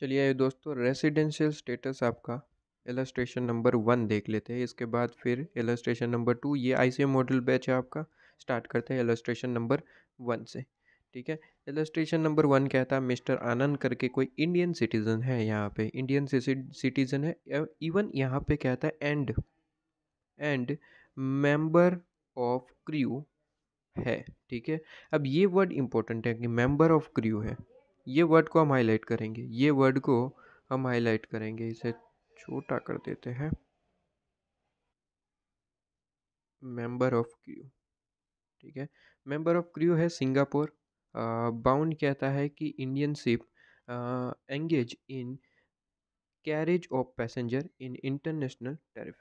चलिए दोस्तों residential status आपका एलस्ट्रेशन नंबर वन देख लेते हैं इसके बाद फिर एलस्ट्रेशन नंबर टू ये आई मॉडल बैच है आपका स्टार्ट करते हैं एलस्ट्रेशन नंबर वन से ठीक है एलस्ट्रेशन नंबर वन कहता है मिस्टर आनंद करके कोई इंडियन सिटीज़न है यहाँ पे इंडियन सिटीज़न है इवन यहाँ पे कहता है and and member of crew है ठीक है अब ये वर्ड इम्पोर्टेंट है कि मेंबर ऑफ क्रियू है ये वर्ड को हम हाईलाइट करेंगे ये वर्ड को हम हाईलाइट करेंगे इसे छोटा कर देते हैं मेंबर ऑफ क्रू ठीक है मेंबर ऑफ क्रू है सिंगापुर बाउंड uh, कहता है कि Indian ship engage in carriage of passenger in international tariff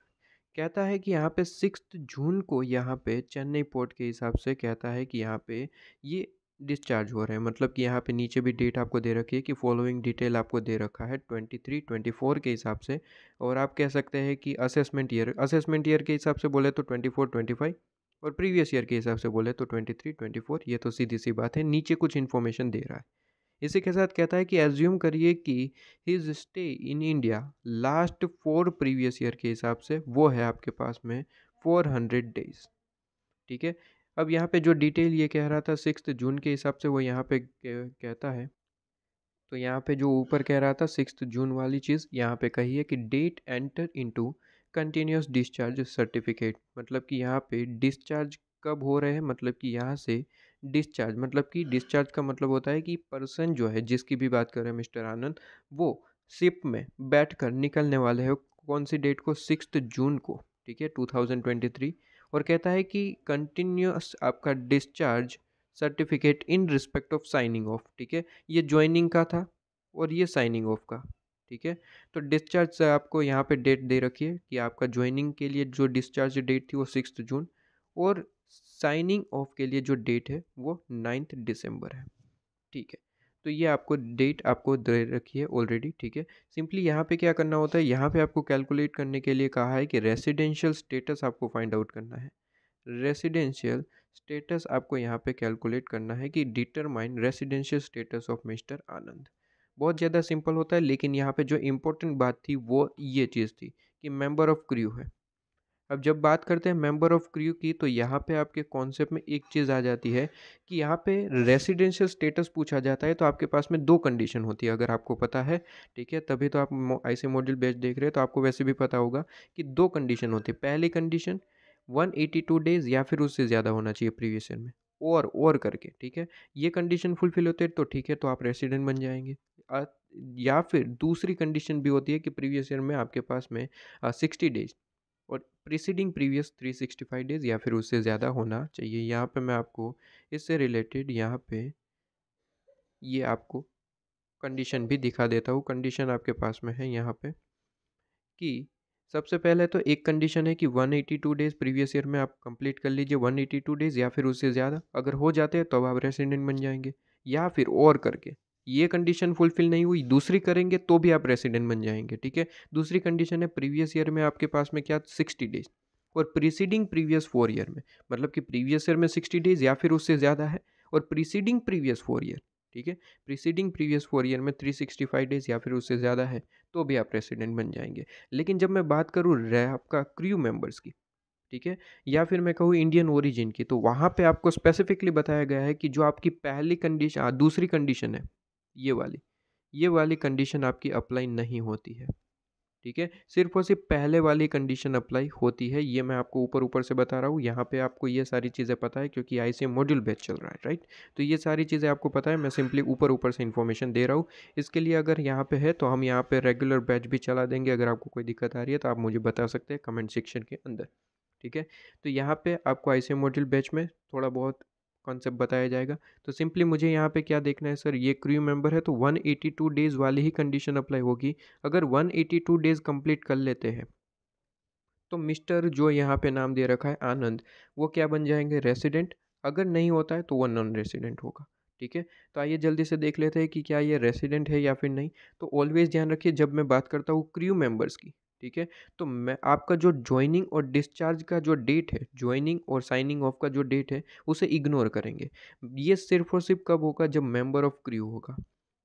कहता है कि यहाँ पे सिक्स जून को यहाँ पे चेन्नई पोर्ट के हिसाब से कहता है कि यहाँ पे ये डिस्चार्ज हो रहे हैं मतलब कि यहाँ पे नीचे भी डेट आपको दे रखी है कि फॉलोइंग डिटेल आपको दे रखा है 23, 24 के हिसाब से और आप कह सकते हैं कि असेसमेंट ईयर असेसमेंट ईयर के हिसाब से बोले तो 24, 25 और प्रीवियस ईयर के हिसाब से बोले तो 23, 24 ये तो सीधी सी बात है नीचे कुछ इन्फॉर्मेशन दे रहा है इसी के साथ कहता है कि एज्यूम करिए कि his stay in India last four previous year के हिसाब से वो है आपके पास में हंड्रेड डेज़ ठीक है अब यहाँ पे जो डिटेल ये कह रहा था सिक्स जून के हिसाब से वो यहाँ पे कहता है तो यहाँ पे जो ऊपर कह रहा था सिक्स जून वाली चीज़ यहाँ पे कही है कि date enter into continuous discharge certificate मतलब कि यहाँ पे डिस्चार्ज कब हो रहे हैं मतलब कि यहाँ से डिस्चार्ज मतलब कि डिस्चार्ज का मतलब होता है कि पर्सन जो है जिसकी भी बात कर रहे हैं मिस्टर आनंद वो सिप में बैठ निकलने वाले हैं कौन सी डेट को सिक्स जून को ठीक है टू थाउजेंड ट्वेंटी थ्री और कहता है कि कंटिन्यूस आपका discharge certificate in respect of signing off ठीक है ये ज्वाइनिंग का था और ये साइनिंग ऑफ का ठीक है तो डिस्चार्ज आपको यहाँ पे डेट दे रखिए कि आपका ज्वाइनिंग के लिए जो डिस्चार्ज डेट थी वो सिक्स जून और साइनिंग ऑफ के लिए जो डेट है वो नाइन्थ दिसंबर है ठीक है तो ये आपको डेट आपको दे रखी है ऑलरेडी ठीक है सिंपली यहाँ पे क्या करना होता है यहाँ पे आपको कैलकुलेट करने के लिए कहा है कि रेसिडेंशियल स्टेटस आपको फाइंड आउट करना है रेसिडेंशियल स्टेटस आपको यहाँ पे कैलकुलेट करना है कि determine residential status of mister Anand बहुत ज़्यादा सिंपल होता है लेकिन यहाँ पे जो इम्पोर्टेंट बात थी वो ये चीज़ थी कि मेम्बर ऑफ क्रू है अब जब बात करते हैं मेंबर ऑफ क्रू की तो यहाँ पे आपके कॉन्सेप्ट में एक चीज़ आ जाती है कि यहाँ पे रेसिडेंशियल स्टेटस पूछा जाता है तो आपके पास में दो कंडीशन होती है अगर आपको पता है ठीक है तभी तो आप ऐसे मॉड्यूल बेच देख रहे हो तो आपको वैसे भी पता होगा कि दो कंडीशन होती है पहली कंडीशन वन डेज़ या फिर उससे ज़्यादा होना चाहिए प्रीवियस ईयर में और और करके ठीक है ये कंडीशन फुलफिल होते तो ठीक है तो आप रेसिडेंट बन जाएंगे या फिर दूसरी कंडीशन भी होती है कि प्रीवियस ईयर में आपके पास में सिक्सटी डेज और प्रीसीडिंग प्रीवियस 365 डेज़ या फिर उससे ज़्यादा होना चाहिए यहाँ पे मैं आपको इससे रिलेटेड यहाँ पे ये आपको कंडीशन भी दिखा देता हूँ कंडीशन आपके पास में है यहाँ पे कि सबसे पहले तो एक कंडीशन है कि 182 डेज़ प्रीवियस ईयर में आप कंप्लीट कर लीजिए 182 डेज़ या फिर उससे ज़्यादा अगर हो जाते हैं तो आप रेसिडेंट बन जाएंगे या फिर और करके ये कंडीशन फुलफिल नहीं हुई दूसरी करेंगे तो भी आप रेसिडेंट बन जाएंगे ठीक है दूसरी कंडीशन है प्रीवियस ईयर में आपके पास में क्या सिक्सटी डेज और प्रीसीडिंग प्रीवियस फोर ईयर में मतलब कि प्रीवियस ईयर में सिक्सटी डेज या फिर उससे ज़्यादा है और प्रीसीडिंग प्रीवियस फोर ईयर ठीक है प्रीसीडिंग प्रीवियस फोर ईयर में थ्री सिक्सटी फाइव डेज या फिर उससे ज़्यादा है तो भी आप रेसिडेंट बन जाएंगे लेकिन जब मैं बात करूँ आपका क्रू मेम्बर्स की ठीक है या फिर मैं कहूँ इंडियन ओरिजिन की तो वहाँ पे आपको स्पेसिफिकली बताया गया है कि जो आपकी पहली कंडीशन दूसरी कंडीशन है ये वाली ये वाली कंडीशन आपकी अप्लाई नहीं होती है ठीक है सिर्फ और सिर्फ पहले वाली कंडीशन अप्लाई होती है ये मैं आपको ऊपर ऊपर से बता रहा हूँ यहाँ पे आपको ये सारी चीज़ें पता है क्योंकि आई सी मॉड्यूल बेच चल रहा है राइट तो ये सारी चीज़ें आपको पता है मैं सिंपली ऊपर ऊपर से इन्फॉर्मेशन दे रहा हूँ इसके लिए अगर यहाँ पे है तो हम यहाँ पर रेगुलर बैच भी चला देंगे अगर आपको कोई दिक्कत आ रही है तो आप मुझे बता सकते हैं कमेंट सेक्शन के अंदर ठीक है तो यहाँ पर आपको आई सी मॉड्यूल बैच में थोड़ा बहुत कॉन्सेप्ट बताया जाएगा तो सिंपली मुझे यहाँ पे क्या देखना है सर ये क्रू मेंबर है तो 182 डेज़ वाली ही कंडीशन अप्लाई होगी अगर 182 डेज़ कंप्लीट कर लेते हैं तो मिस्टर जो यहाँ पे नाम दे रखा है आनंद वो क्या बन जाएंगे रेसिडेंट अगर नहीं होता है तो वो नॉन रेसिडेंट होगा ठीक है तो आइए जल्दी से देख लेते हैं कि क्या ये रेसिडेंट है या फिर नहीं तो ऑलवेज़ ध्यान रखिए जब मैं बात करता हूँ क्रू मेंबर्स की ठीक है तो मैं आपका जो ज्वाइनिंग और डिस्चार्ज का जो डेट है ज्वाइनिंग और साइनिंग ऑफ का जो डेट है उसे इग्नोर करेंगे ये सिर्फ और सिर्फ कब होगा जब मेंबर ऑफ क्रू होगा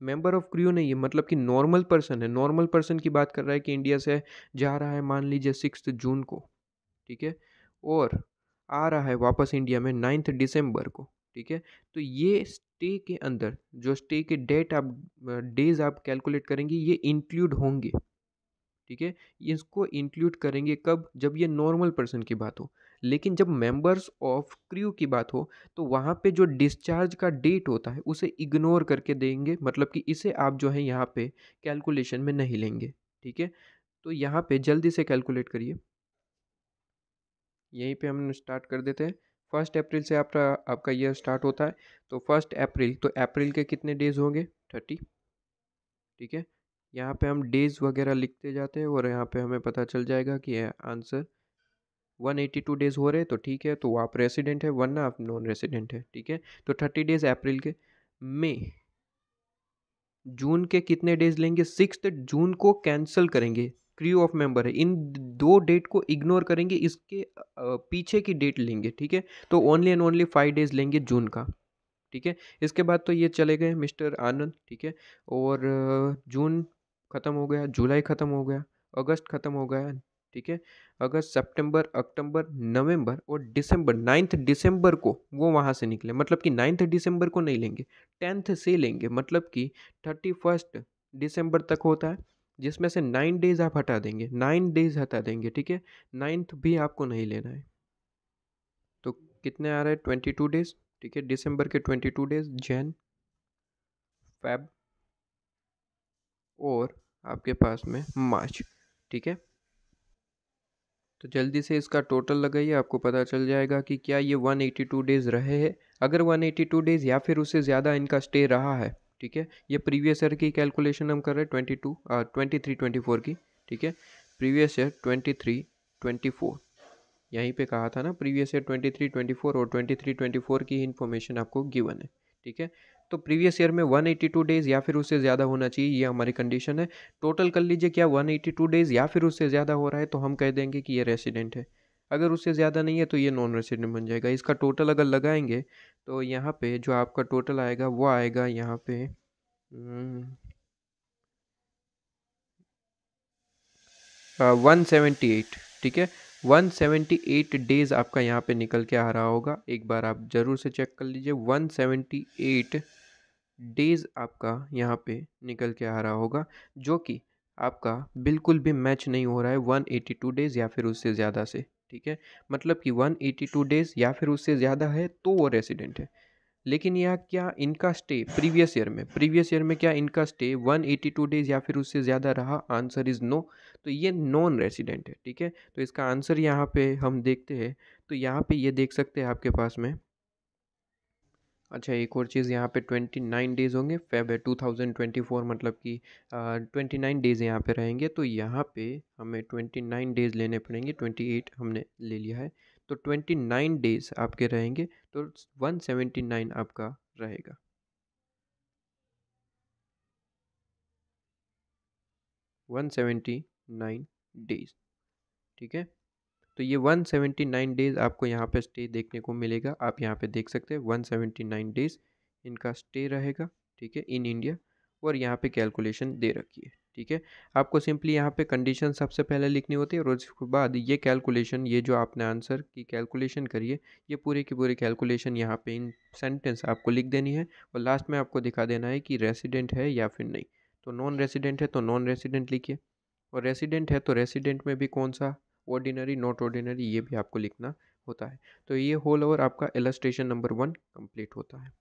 मेंबर ऑफ क्रू नहीं है मतलब कि नॉर्मल पर्सन है नॉर्मल पर्सन की बात कर रहा है कि इंडिया से जा रहा है मान लीजिए सिक्स जून को ठीक है और आ रहा है वापस इंडिया में नाइन्थ दिसंबर को ठीक है तो ये स्टे के अंदर जो स्टे के डेट आप डेज आप कैलकुलेट करेंगे ये इंक्लूड होंगे ठीक है इसको इंक्लूड करेंगे कब जब ये नॉर्मल पर्सन की बात हो लेकिन जब मेंबर्स ऑफ क्रू की बात हो तो वहाँ पे जो डिस्चार्ज का डेट होता है उसे इग्नोर करके देंगे मतलब कि इसे आप जो है यहाँ पे कैलकुलेशन में नहीं लेंगे ठीक है तो यहाँ पे जल्दी से कैलकुलेट करिए यहीं पे हम स्टार्ट कर देते हैं फर्स्ट अप्रैल से आपका आपका ईयर स्टार्ट होता है तो फर्स्ट अप्रैल तो अप्रैल के कितने डेज होंगे थर्टी ठीक है यहाँ पे हम डेज़ वगैरह लिखते जाते हैं और यहाँ पे हमें पता चल जाएगा कि आंसर 182 डेज़ हो रहे तो ठीक है तो आप रेसिडेंट है वरना आप नॉन रेसिडेंट है ठीक है तो 30 डेज़ अप्रैल के मई जून के कितने डेज लेंगे सिक्स जून को कैंसिल करेंगे क्रू ऑफ मेंबर है इन दो डेट को इग्नोर करेंगे इसके पीछे की डेट लेंगे ठीक है तो only and only five days लेंगे जून का ठीक है इसके बाद तो ये चले गए मिस्टर आनंद ठीक है और जून ख़त्म हो गया जुलाई ख़त्म हो गया अगस्त ख़त्म हो गया ठीक है अगस्त सितंबर अक्टूबर नवंबर और दिसंबर नाइन्थ दिसंबर को वो वहाँ से निकले मतलब कि नाइन्थ दिसंबर को नहीं लेंगे टेंथ से लेंगे मतलब कि थर्टी फर्स्ट दिसंबर तक होता है जिसमें से नाइन डेज आप हटा देंगे नाइन डेज हटा देंगे ठीक है नाइन्थ भी आपको नहीं लेना है तो कितने आ रहे हैं ट्वेंटी टू डेज ठीक है दिसंबर के twenty two days Jan Feb और आपके पास में मार्च ठीक है तो जल्दी से इसका टोटल लगाइए आपको पता चल जाएगा कि क्या ये 182 डेज़ रहे हैं अगर 182 डेज़ या फिर उससे ज़्यादा इनका स्टे रहा है ठीक है ये प्रीवियस ईयर की कैलकुलेशन हम कर रहे हैं twenty two twenty three twenty four की ठीक है previous year twenty three twenty four यहीं पे कहा था ना previous year twenty three twenty four और ट्वेंटी थ्री ट्वेंटी फोर की इन्फॉर्मेशन आपको गिवन है ठीक है तो प्रीवियस ईयर में 182 डेज़ या फिर उससे ज़्यादा होना चाहिए ये हमारी कंडीशन है टोटल कर लीजिए क्या 182 डेज़ या फिर उससे ज़्यादा हो रहा है तो हम कह देंगे कि ये रेसिडेंट है अगर उससे ज़्यादा नहीं है तो ये नॉन रेसिडेंट बन जाएगा इसका टोटल अगर लगाएंगे तो यहाँ पे जो आपका टोटल आएगा वो आएगा यहाँ पे हम्म, वन सेवेंटी एट ठीक है वन सेवेंटी एट डेज़ आपका यहाँ पे निकल के आ रहा होगा एक बार आप ज़रूर से चेक कर लीजिए वन सेवेंटी एट डेज आपका यहाँ पे निकल के आ रहा होगा जो कि आपका बिल्कुल भी मैच नहीं हो रहा है 182 डेज़ या फिर उससे ज़्यादा से ठीक है मतलब कि 182 डेज़ या फिर उससे ज़्यादा है तो वो रेसिडेंट है लेकिन यह क्या इनका स्टे प्रीवियस ईयर में प्रीवियस ईयर में क्या इनका स्टे 182 डेज़ या फिर उससे ज़्यादा रहा आंसर इज़ नो तो ये नॉन रेसिडेंट है ठीक है तो इसका आंसर यहाँ पे हम देखते हैं तो यहाँ पे ये देख सकते हैं आपके पास में अच्छा एक और चीज़ यहाँ पे ट्वेंटी नाइन डेज़ होंगे फेब है टू थाउजेंड ट्वेंटी फोर मतलब कि ट्वेंटी नाइन डेज़ यहाँ पे रहेंगे तो यहाँ पे हमें ट्वेंटी नाइन डेज़ लेने पड़ेंगे ट्वेंटी एट हमने ले लिया है तो ट्वेंटी नाइन डेज़ आपके रहेंगे तो वन सेवेंटी नाइन आपका रहेगा वन सेवेंटी नाइन डेज़ ठीक है तो ये 179 डेज़ आपको यहाँ पे स्टे देखने को मिलेगा आप यहाँ पे देख सकते हैं 179 डेज़ इनका स्टे रहेगा ठीक है इन इंडिया और यहाँ पे कैलकुलेशन दे रखी है ठीक है आपको सिंपली यहाँ पे कंडीशन सबसे पहले लिखनी होती है और उसके बाद ये कैलकुलेशन ये जो आपने आंसर की कैलकुलेशन करिए ये पूरे की पूरी कैलकुलेशन यहाँ पे इन सेंटेंस आपको लिख देनी है और लास्ट में आपको दिखा देना है कि रेसिडेंट है या फिर नहीं तो नॉन रेसिडेंट है तो नॉन रेसिडेंट लिखिए और रेसिडेंट है तो रेसिडेंट में भी कौन सा ऑर्डिनरी नॉट ऑर्डिनरी ये भी आपको लिखना होता है तो ये होल ओवर आपका एलस्ट्रेशन नंबर वन कंप्लीट होता है